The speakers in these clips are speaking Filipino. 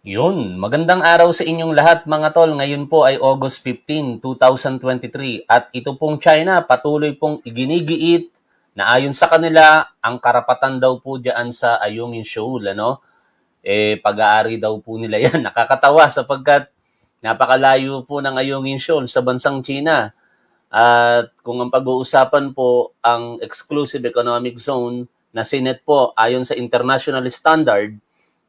Yun, magandang araw sa inyong lahat mga tol. Ngayon po ay August 15, 2023 at ito pong China patuloy pong iginigiit na ayon sa kanila ang karapatan daw po diyan sa Ayungin Shoal, ano? Eh pag-aari daw po nila 'yan. Nakakatawa sapagkat napakalayo po ng Ayungin Shoal sa bansang China. At kung ang pag-uusapan po ang exclusive economic zone na sinet po ayon sa international standard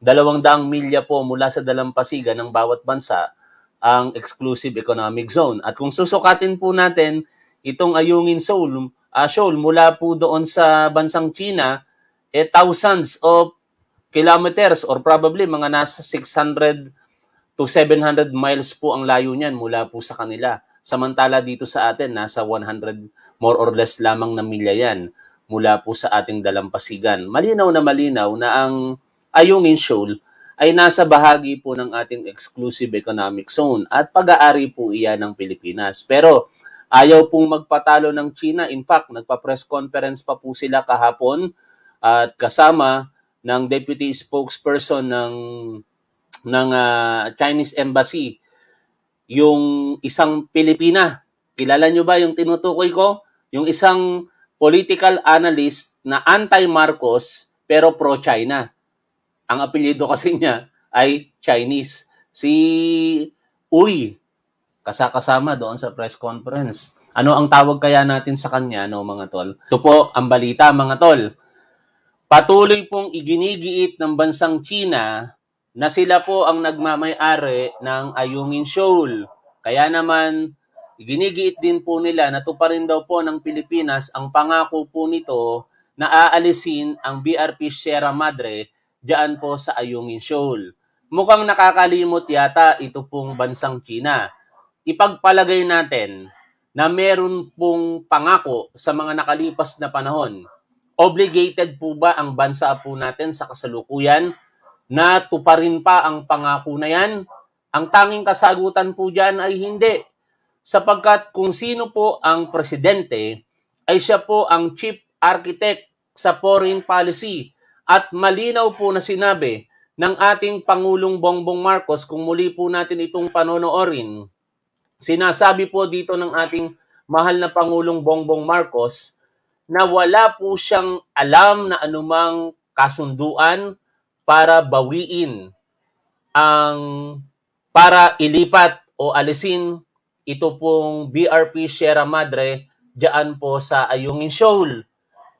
dalawang daang milya po mula sa dalampasigan ng bawat bansa ang exclusive economic zone. At kung susukatin po natin itong Ayungin Seoul, uh, Seoul mula po doon sa bansang China, eh, thousands of kilometers or probably mga nasa 600 to 700 miles po ang layo niyan mula po sa kanila. Samantala dito sa atin, nasa 100 more or less lamang na milya yan mula po sa ating dalampasigan. Malinaw na malinaw na ang Ayungin Shoal ay nasa bahagi po ng ating exclusive economic zone at pag-aari po iyan ng Pilipinas. Pero ayaw pong magpatalo ng China. In fact, nagpa-press conference pa po sila kahapon at kasama ng deputy spokesperson ng ng uh, Chinese embassy yung isang Pilipina. Kilala nyo ba yung tinutukoy ko? Yung isang political analyst na anti-Marcos pero pro-China. Ang apelyido kasi niya ay Chinese. Si Uy, kasakasama doon sa press conference. Ano ang tawag kaya natin sa kanya, no, mga tol? Ito po ang balita, mga tol. Patuloy pong iginigiit ng bansang China na sila po ang nagmamayari ng Ayungin Shoal. Kaya naman, iginigiit din po nila na pa rin daw po ng Pilipinas ang pangako po nito na aalisin ang BRP Sierra Madre diyan po sa Ayungin Shoal. Mukhang nakakalimot yata ito pong bansang China. Ipagpalagay natin na meron pong pangako sa mga nakalipas na panahon. Obligated po ba ang bansa po natin sa kasalukuyan na tuparin pa ang pangako na yan? Ang tanging kasagutan po dyan ay hindi. Sapagkat kung sino po ang presidente, ay siya po ang chief architect sa foreign policy at malinaw po na sinabi ng ating Pangulong Bongbong Marcos kung muli po natin itong panonoorin. Sinasabi po dito ng ating mahal na Pangulong Bongbong Marcos na wala po siyang alam na anumang kasunduan para bawiin ang para ilipat o alisin ito pong BRP Sierra Madre diyan po sa Ayungin Shoal.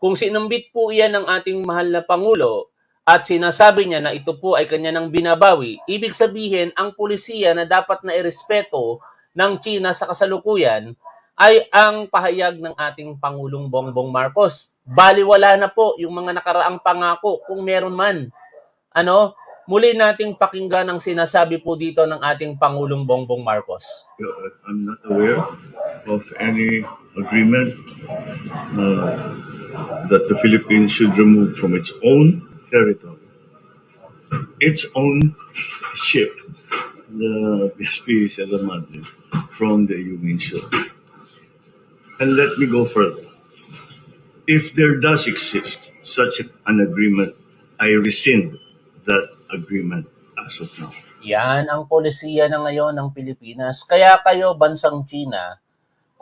Kung sinumbit po iyan ng ating mahal na Pangulo at sinasabi niya na ito po ay kanya ng binabawi, ibig sabihin ang pulisiya na dapat na irespeto ng China sa kasalukuyan ay ang pahayag ng ating Pangulong Bongbong Marcos. Baliwala na po yung mga nakaraang pangako kung meron man. Ano? Muli nating pakinggan ang sinasabi po dito ng ating Pangulong Bongbong Marcos. I'm not aware of any agreement uh, that the Philippines should remove from its own territory its own ship, the Vespi Sierra Madre, from the Union shore. And let me go further. If there does exist such an agreement, I rescind that agreement as of now. Yan ang polisiya na ngayon ng Pilipinas. Kaya kayo, bansang China,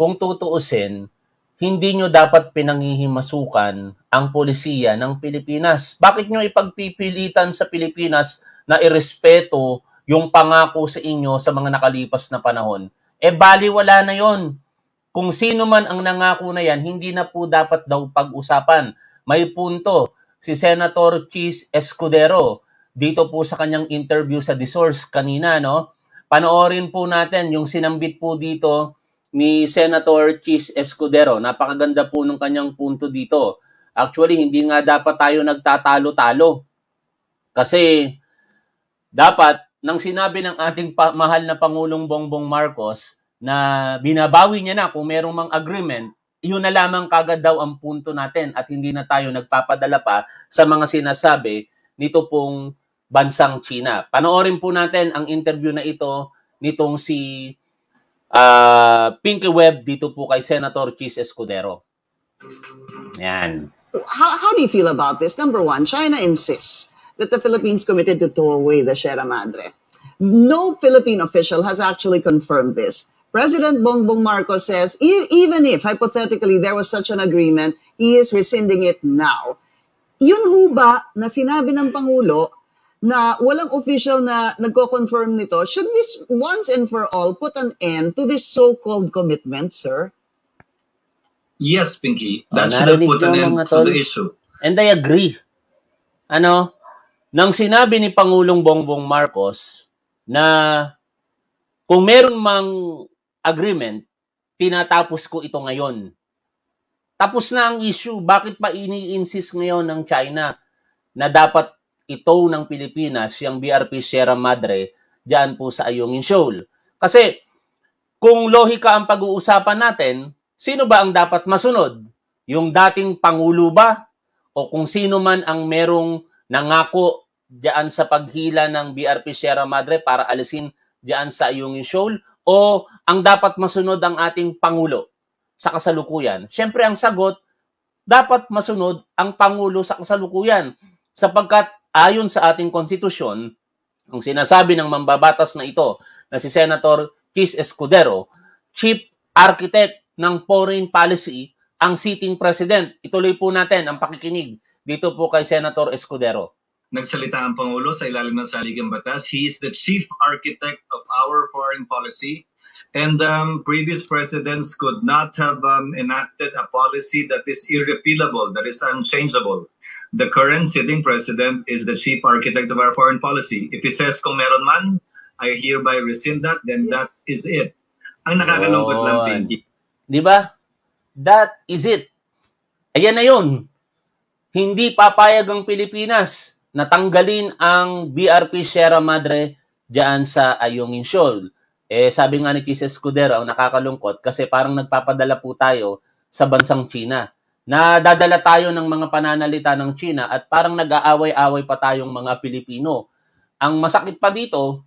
kung tutuusin, hindi nyo dapat pinangihimasukan ang polisiya ng Pilipinas. Bakit nyo ipagpipilitan sa Pilipinas na irespeto yung pangako sa inyo sa mga nakalipas na panahon? E baliwala na yon. Kung sino man ang nangako na yan, hindi na po dapat daw pag-usapan. May punto si Senator Cheese Escudero dito po sa kanyang interview sa The Source kanina. No? Panoorin po natin yung sinambit po dito ni Senator Chis Escudero. Napakaganda po ng kanyang punto dito. Actually, hindi nga dapat tayo nagtatalo-talo. Kasi dapat, nang sinabi ng ating mahal na Pangulong Bongbong Marcos na binabawi niya na kung merong mang agreement, yun na lamang kagad daw ang punto natin at hindi na tayo nagpapadala pa sa mga sinasabi nito pong bansang China. Panoorin po natin ang interview na ito nitong si uh, Pinky Web dito po kay Senator Chis Escudero. Yan. How, how do you feel about this? Number one, China insists that the Philippines committed to throw away the Sierra Madre. No Philippine official has actually confirmed this. President Bongbong Marcos says e even if hypothetically there was such an agreement, he is rescinding it now. Yun ho ba na sinabi ng Pangulo na walang official na nagko-confirm nito, should this once and for all put an end to this so-called commitment, sir? Yes, Pinky. Oh, That oh, should have put an end to the issue. And I agree. Ano? Nang sinabi ni Pangulong Bongbong Marcos na kung meron mang agreement, tinatapos ko ito ngayon. Tapos na ang issue. Bakit pa ini-insist ngayon ng China na dapat ito ng Pilipinas, yung BRP Sierra Madre, dyan po sa Ayungin Shoal. Kasi kung lohika ang pag-uusapan natin, sino ba ang dapat masunod? Yung dating Pangulo ba? O kung sino man ang merong nangako dyan sa paghila ng BRP Sierra Madre para alisin dyan sa Ayungin Shoal? O ang dapat masunod ang ating Pangulo sa kasalukuyan? Siyempre ang sagot, dapat masunod ang Pangulo sa kasalukuyan sapagkat ayon sa ating konstitusyon, ang sinasabi ng mambabatas na ito na si Senator Kis Escudero, Chief Architect ng Foreign Policy, ang sitting president. Ituloy po natin ang pakikinig dito po kay Senator Escudero. Nagsalita ang Pangulo sa ilalim ng Saligang Batas. He is the chief architect of our foreign policy and um, previous presidents could not have um, enacted a policy that is irrepealable, that is unchangeable the current sitting president is the chief architect of our foreign policy. If he says kung meron man, I hereby rescind that, then yes. that is it. Ang nakakalungkot oh. lang, Pinky. Di ba? That is it. Ayan na yun. Hindi papayag ang Pilipinas na tanggalin ang BRP Sierra Madre diyan sa Ayungin Shoal. Eh, sabi nga ni Jesus Cudero, ang nakakalungkot kasi parang nagpapadala po tayo sa bansang China na dadala tayo ng mga pananalita ng China at parang nag-aaway-away pa tayong mga Pilipino. Ang masakit pa dito,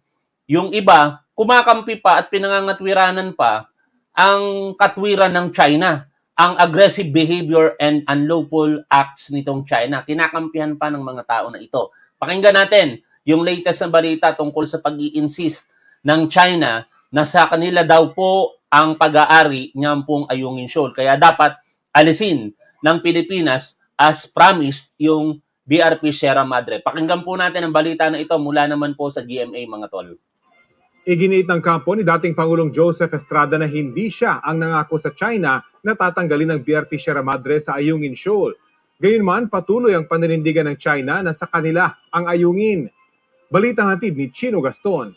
yung iba, kumakampi pa at pinangangatwiranan pa ang katwiran ng China, ang aggressive behavior and unlawful acts nitong China. Kinakampihan pa ng mga tao na ito. Pakinggan natin yung latest na balita tungkol sa pag insist ng China na sa kanila daw po ang pag-aari ng pong Ayungin Shoal. Kaya dapat alisin ng Pilipinas as promised yung BRP Sierra Madre. Pakinggan po natin ang balita na ito mula naman po sa GMA mga tol. Iginiit ng kampo ni dating Pangulong Joseph Estrada na hindi siya ang nangako sa China na tatanggalin ng BRP Sierra Madre sa Ayungin Shoal. Gayunman, patuloy ang paninindigan ng China na sa kanila ang ayungin. Balitang hatid ni Chino Gaston.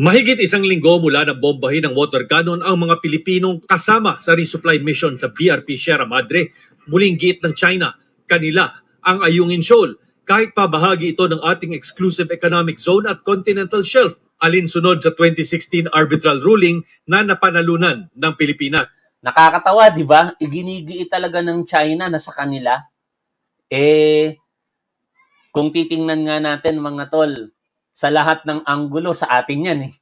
Mahigit isang linggo mula na bombahin ng water cannon ang mga Pilipinong kasama sa resupply mission sa BRP Sierra Madre, muling giit ng China. Kanila ang Ayungin Shoal, kahit pa bahagi ito ng ating exclusive economic zone at continental shelf, alinsunod sa 2016 arbitral ruling na napanalunan ng Pilipinas. Nakakatawa, di ba? Iginigiit talaga ng China na sa kanila. Eh, kung titingnan nga natin mga tol, sa lahat ng anggulo sa atin yan eh.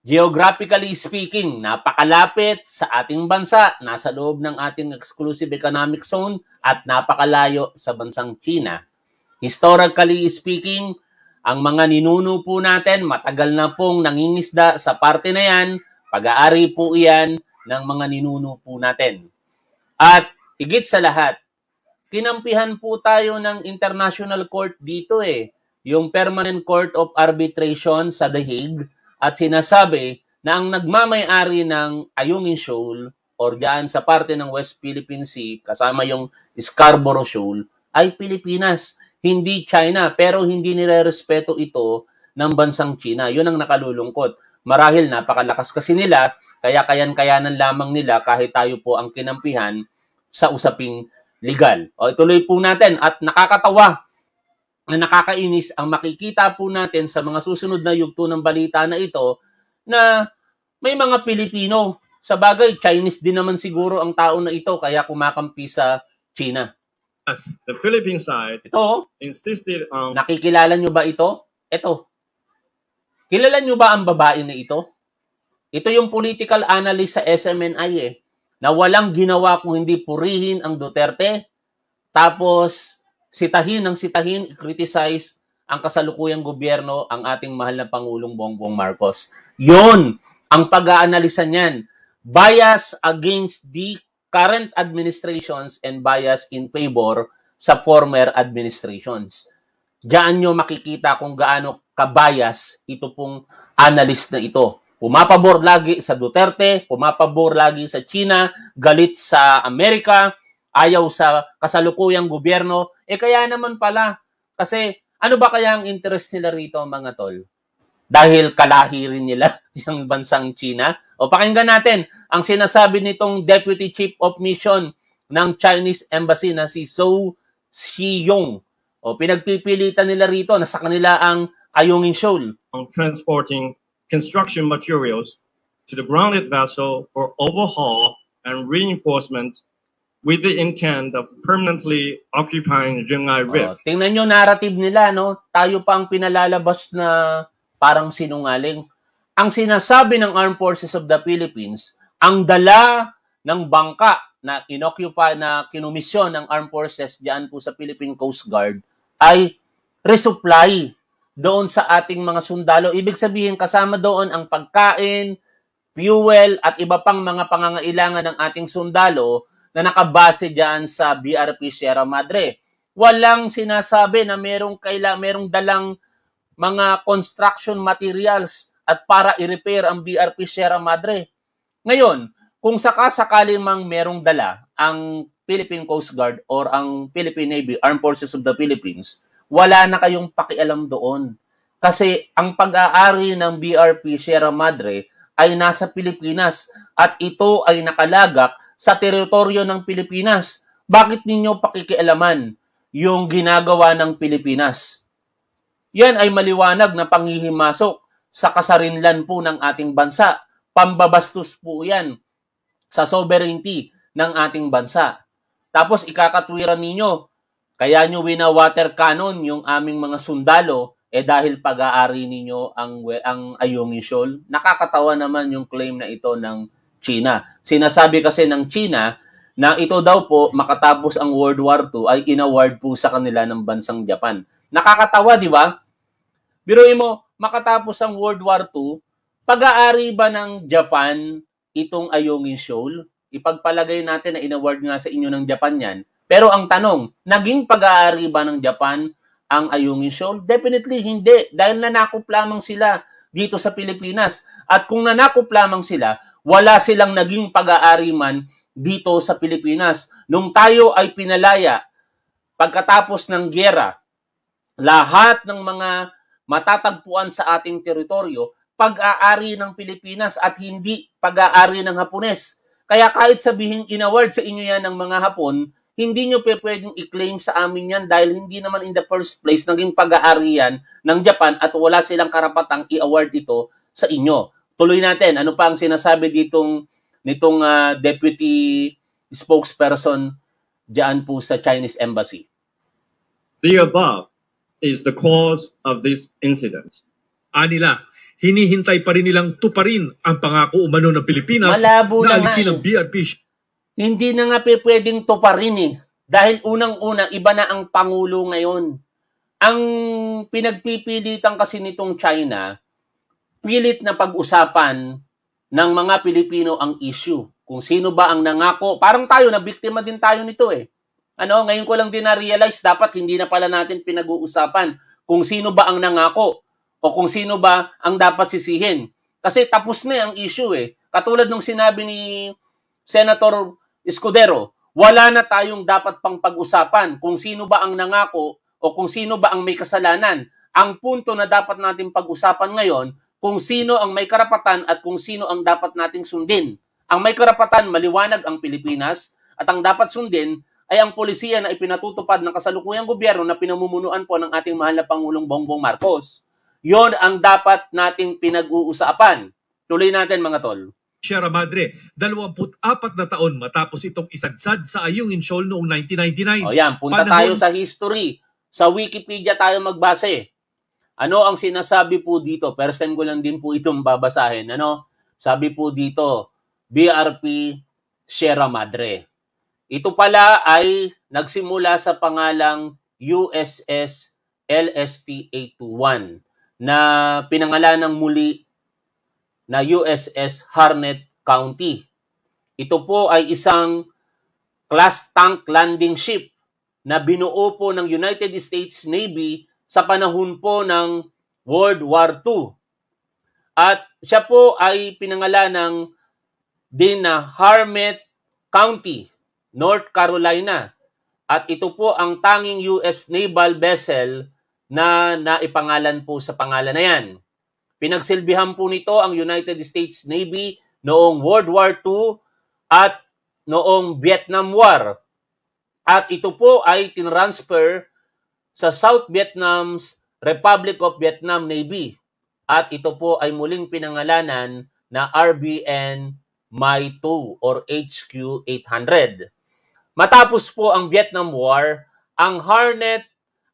Geographically speaking, napakalapit sa ating bansa, nasa loob ng ating exclusive economic zone at napakalayo sa bansang China. Historically speaking, ang mga ninuno po natin matagal na pong nangingisda sa parte na yan, pag-aari po iyan ng mga ninuno po natin. At higit sa lahat, kinampihan po tayo ng International Court dito eh yung Permanent Court of Arbitration sa The Hague at sinasabi na ang nagmamay-ari ng Ayungin Shoal or dyan sa parte ng West Philippine Sea kasama yung Scarborough Shoal ay Pilipinas, hindi China pero hindi nirerespeto ito ng bansang China. Yun ang nakalulungkot. Marahil napakalakas kasi nila kaya kayan-kayanan lamang nila kahit tayo po ang kinampihan sa usaping legal. O ituloy po natin at nakakatawa na nakakainis ang makikita po natin sa mga susunod na yugto ng balita na ito na may mga Pilipino. Sa bagay, Chinese din naman siguro ang tao na ito kaya kumakampi sa China. Yes, the Philippine side ito, oh. insisted on... Nakikilala nyo ba ito? Ito. Kilala nyo ba ang babae na ito? Ito yung political analyst sa SMNI eh, na walang ginawa kung hindi purihin ang Duterte, tapos sitahin ng sitahin, criticize ang kasalukuyang gobyerno, ang ating mahal na Pangulong Bongbong Marcos. Yon ang pag-aanalisa niyan. Bias against the current administrations and bias in favor sa former administrations. Diyan nyo makikita kung gaano kabayas ito pong analyst na ito. Pumapabor lagi sa Duterte, pumapabor lagi sa China, galit sa Amerika, ayaw sa kasalukuyang gobyerno. Eh kaya naman pala, kasi ano ba kaya ang interest nila rito mga tol? Dahil kalahi rin nila yung bansang China. O pakinggan natin ang sinasabi nitong Deputy Chief of Mission ng Chinese Embassy na si Zhou Xiyong. O pinagpipilitan nila rito na sa kanila ang Ayungin Seoul. On transporting construction materials to the grounded vessel for overhaul and reinforcement with the intent of permanently occupying Zhenghai oh, Rift. Oh, tingnan nyo narrative nila, no? Tayo pa ang pinalalabas na parang sinungaling. Ang sinasabi ng Armed Forces of the Philippines, ang dala ng bangka na inoccupy na kinumisyon ng Armed Forces diyan po sa Philippine Coast Guard ay resupply doon sa ating mga sundalo. Ibig sabihin kasama doon ang pagkain, fuel at iba pang mga pangangailangan ng ating sundalo na nakabase diyan sa BRP Sierra Madre. Walang sinasabi na merong kaila merong dalang mga construction materials at para i-repair ang BRP Sierra Madre. Ngayon, kung sakasakali mang merong dala ang Philippine Coast Guard or ang Philippine Navy, Armed Forces of the Philippines, wala na kayong pakialam doon. Kasi ang pag-aari ng BRP Sierra Madre ay nasa Pilipinas at ito ay nakalagak sa teritoryo ng Pilipinas. Bakit ninyo pakikialaman yung ginagawa ng Pilipinas? Yan ay maliwanag na panghihimasok sa kasarinlan po ng ating bansa. Pambabastos po yan sa sovereignty ng ating bansa. Tapos ikakatwiran ninyo, kaya nyo wina-water cannon yung aming mga sundalo eh dahil pag-aari ninyo ang ang Ayungi Shoal. Nakakatawa naman yung claim na ito ng China. Sinasabi kasi ng China na ito daw po makatapos ang World War II ay inaward po sa kanila ng bansang Japan. Nakakatawa, di ba? Biruin mo, makatapos ang World War II, pag-aari ba ng Japan itong Ayungin Shoal? Ipagpalagay natin na inaward nga sa inyo ng Japan yan. Pero ang tanong, naging pag-aari ba ng Japan ang Ayungin Shoal? Definitely hindi, dahil nanakop lamang sila dito sa Pilipinas. At kung nanakop lamang sila, wala silang naging pag-aari man dito sa Pilipinas. Nung tayo ay pinalaya pagkatapos ng giyera, lahat ng mga matatagpuan sa ating teritoryo, pag-aari ng Pilipinas at hindi pag-aari ng Hapones. Kaya kahit sabihin inaward sa inyo yan ng mga Hapon, hindi nyo pe pwedeng i-claim sa amin yan dahil hindi naman in the first place naging pag-aari yan ng Japan at wala silang karapatang i-award ito sa inyo tuloy natin. Ano pa ang sinasabi ditong nitong uh, deputy spokesperson diyan po sa Chinese embassy? The above is the cause of this incident. Anila, hinihintay pa rin nilang tuparin ang pangako umano ng Pilipinas Malabo na alisin ang BRP. Hindi na nga pwedeng tuparin eh. Dahil unang-una, iba na ang Pangulo ngayon. Ang pinagpipilitan kasi nitong China, pilit na pag-usapan ng mga Pilipino ang issue. Kung sino ba ang nangako. Parang tayo, na biktima din tayo nito eh. Ano, ngayon ko lang din na-realize, dapat hindi na pala natin pinag-uusapan kung sino ba ang nangako o kung sino ba ang dapat sisihin. Kasi tapos na ang issue eh. Katulad nung sinabi ni Senator Escudero, wala na tayong dapat pang pag-usapan kung sino ba ang nangako o kung sino ba ang may kasalanan. Ang punto na dapat natin pag-usapan ngayon, kung sino ang may karapatan at kung sino ang dapat nating sundin. Ang may karapatan, maliwanag ang Pilipinas at ang dapat sundin ay ang polisiya na ipinatutupad ng kasalukuyang gobyerno na pinamumunuan po ng ating mahal na Pangulong Bongbong Marcos. Yon ang dapat nating pinag-uusapan. Tuloy natin mga tol. Sierra Madre, 24 na taon matapos itong isadsad sa Ayungin Shoal noong 1999. O yan, punta Panahon... tayo sa history. Sa Wikipedia tayo magbase. Ano ang sinasabi po dito? First time ko lang din po itong babasahin. Ano? Sabi po dito, BRP Sierra Madre. Ito pala ay nagsimula sa pangalang USS LST-821 na pinangalanan muli na USS Harnett County. Ito po ay isang class tank landing ship na binuo po ng United States Navy sa panahon po ng World War II. At siya po ay pinangalan ng din na Harmet County, North Carolina. At ito po ang tanging US naval vessel na naipangalan po sa pangalan na yan. Pinagsilbihan po nito ang United States Navy noong World War II at noong Vietnam War. At ito po ay tinransfer sa South Vietnam's Republic of Vietnam Navy at ito po ay muling pinangalanan na RBN MY2 or HQ-800. Matapos po ang Vietnam War, ang Harnett,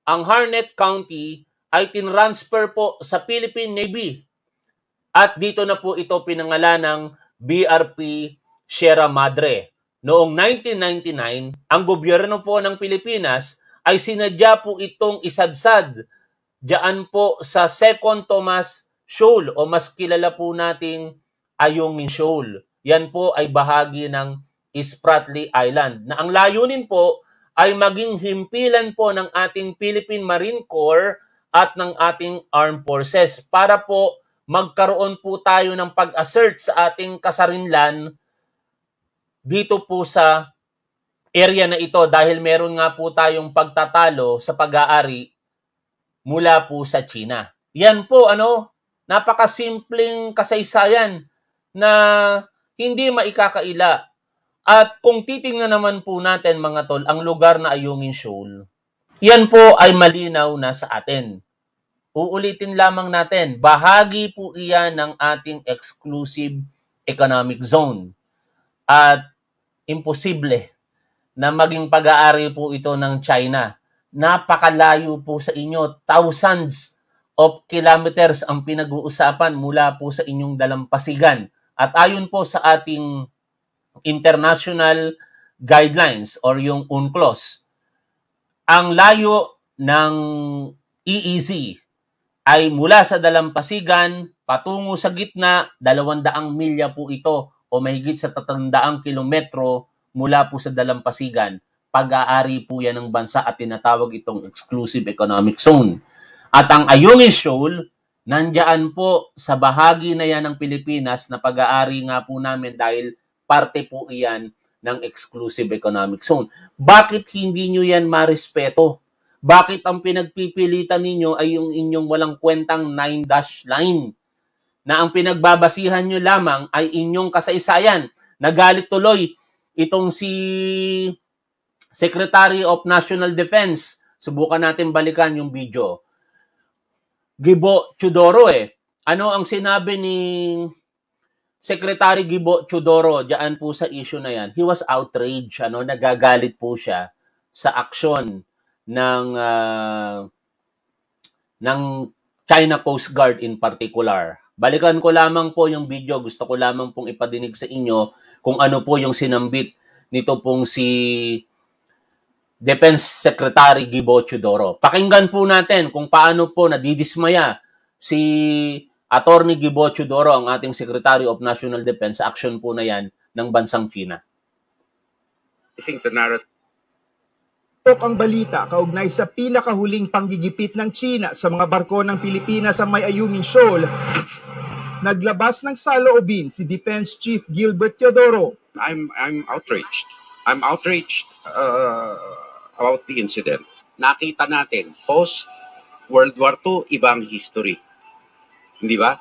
ang Harnett County ay tinransfer po sa Philippine Navy at dito na po ito pinangalan ng BRP Sierra Madre. Noong 1999, ang gobyerno po ng Pilipinas ay sinadya po itong isadsad diyan po sa Second Thomas Shoal o mas kilala po nating Ayungin Shoal. Yan po ay bahagi ng Spratly Island na ang layunin po ay maging himpilan po ng ating Philippine Marine Corps at ng ating Armed Forces para po magkaroon po tayo ng pag-assert sa ating kasarinlan dito po sa area na ito dahil meron nga po tayong pagtatalo sa pag-aari mula po sa China. Yan po ano, napakasimpleng kasaysayan na hindi maikakaila. At kung titingnan naman po natin mga tol, ang lugar na Ayungin Shoal, yan po ay malinaw na sa atin. Uulitin lamang natin, bahagi po iyan ng ating exclusive economic zone. At imposible na maging pag-aari po ito ng China. Napakalayo po sa inyo, thousands of kilometers ang pinag-uusapan mula po sa inyong dalampasigan. At ayon po sa ating international guidelines or yung UNCLOS, ang layo ng EEZ ay mula sa dalampasigan patungo sa gitna, 200 milya po ito o mahigit sa 300 kilometro mula po sa dalampasigan, pag-aari po yan ng bansa at tinatawag itong exclusive economic zone. At ang Ayungin Shoal, nandyan po sa bahagi na yan ng Pilipinas na pag-aari nga po namin dahil parte po iyan ng exclusive economic zone. Bakit hindi nyo yan marespeto? Bakit ang pinagpipilitan ninyo ay yung inyong walang kwentang 9-dash line na ang pinagbabasihan nyo lamang ay inyong kasaysayan? Nagalit tuloy Itong si Secretary of National Defense, subukan natin balikan yung video. Gibo Chudoro eh. Ano ang sinabi ni Secretary Gibo Chudoro diyan po sa issue na yan? He was outraged, ano, nagagalit po siya sa aksyon ng uh, ng China Coast Guard in particular. Balikan ko lamang po yung video, gusto ko lamang pong ipadinig sa inyo kung ano po yung sinambit nito pong si Defense Secretary Gibo Chudoro. Pakinggan po natin kung paano po nadidismaya si Attorney Gibo Chudoro, ang ating Secretary of National Defense, action po na yan ng bansang China. I think the narrative Tok ang balita kaugnay sa pinakahuling panggigipit ng China sa mga barko ng Pilipinas sa may Ayungin Shoal Naglabas ng saloobin si Defense Chief Gilbert Teodoro. I'm I'm outraged. I'm outraged uh, about the incident. Nakita natin post World War II ibang history. Hindi ba?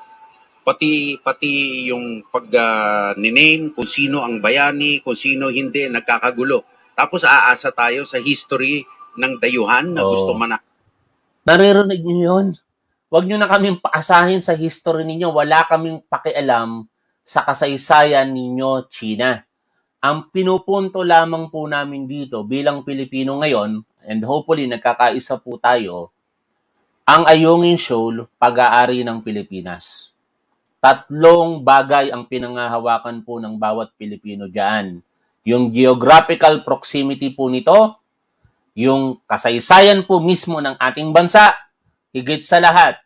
pati pati yung pag uh, name kung sino ang bayani, kung sino hindi, nagkakagulo. Tapos aasa tayo sa history ng dayuhan na oh. gusto manak. Naririnig niyo yun? Huwag nyo na kaming paasahin sa history ninyo. Wala kaming pakialam sa kasaysayan ninyo, China. Ang pinupunto lamang po namin dito bilang Pilipino ngayon, and hopefully nagkakaisa po tayo, ang Ayungin show pag-aari ng Pilipinas. Tatlong bagay ang pinangahawakan po ng bawat Pilipino dyan. Yung geographical proximity po nito, yung kasaysayan po mismo ng ating bansa, Higit sa lahat,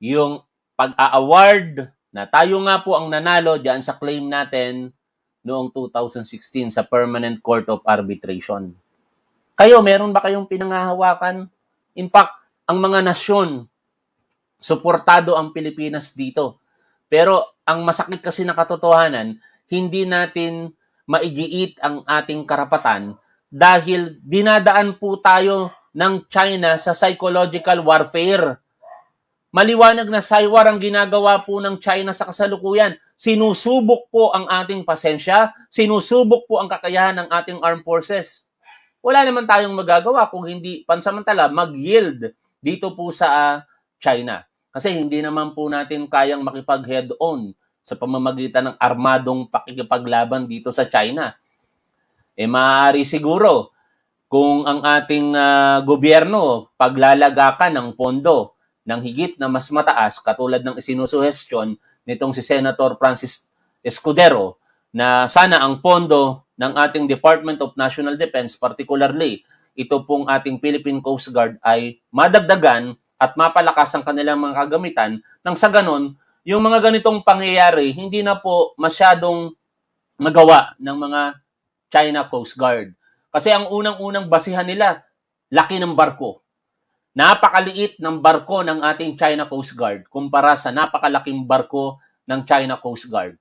yung pag award na tayo nga po ang nanalo diyan sa claim natin noong 2016 sa Permanent Court of Arbitration. Kayo, meron ba kayong pinangahawakan? In fact, ang mga nasyon, suportado ang Pilipinas dito. Pero ang masakit kasi na katotohanan, hindi natin maigiit ang ating karapatan dahil dinadaan po tayo ng China sa psychological warfare. Maliwanag na saywar ang ginagawa po ng China sa kasalukuyan. Sinusubok po ang ating pasensya, sinusubok po ang kakayahan ng ating armed forces. Wala naman tayong magagawa kung hindi pansamantala mag-yield dito po sa ah, China. Kasi hindi naman po natin kayang makipag-head on sa pamamagitan ng armadong pakikipaglaban dito sa China. Eh maaari siguro kung ang ating uh, gobyerno paglalagakan ng pondo ng higit na mas mataas katulad ng isinusuhestyon nitong si Senator Francis Escudero na sana ang pondo ng ating Department of National Defense particularly ito pong ating Philippine Coast Guard ay madagdagan at mapalakas ang kanilang mga kagamitan nang sa ganon yung mga ganitong pangyayari hindi na po masyadong magawa ng mga China Coast Guard kasi ang unang-unang basihan nila, laki ng barko. Napakaliit ng barko ng ating China Coast Guard kumpara sa napakalaking barko ng China Coast Guard.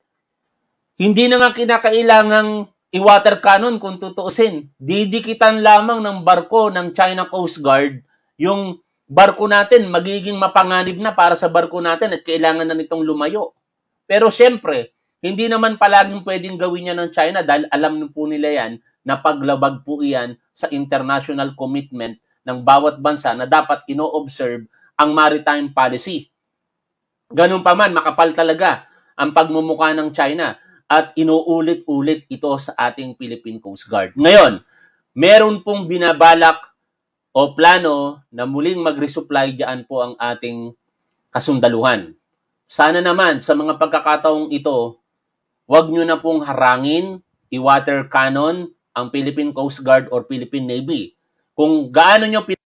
Hindi na nga kinakailangang i-water cannon kung tutuusin. Didikitan lamang ng barko ng China Coast Guard yung barko natin magiging mapanganib na para sa barko natin at kailangan na nitong lumayo. Pero siyempre, hindi naman palaging pwedeng gawin niya ng China dahil alam po nila yan na paglabag po iyan sa international commitment ng bawat bansa na dapat ino-observe ang maritime policy. Ganun pa man, makapal talaga ang pagmumuka ng China at inuulit-ulit ito sa ating Philippine Coast Guard. Ngayon, meron pong binabalak o plano na muling mag-resupply diyan po ang ating kasundaluhan. Sana naman sa mga pagkakataong ito, wag nyo na pong harangin, i-water cannon, ang Philippine Coast Guard or Philippine Navy. Kung gaano nyo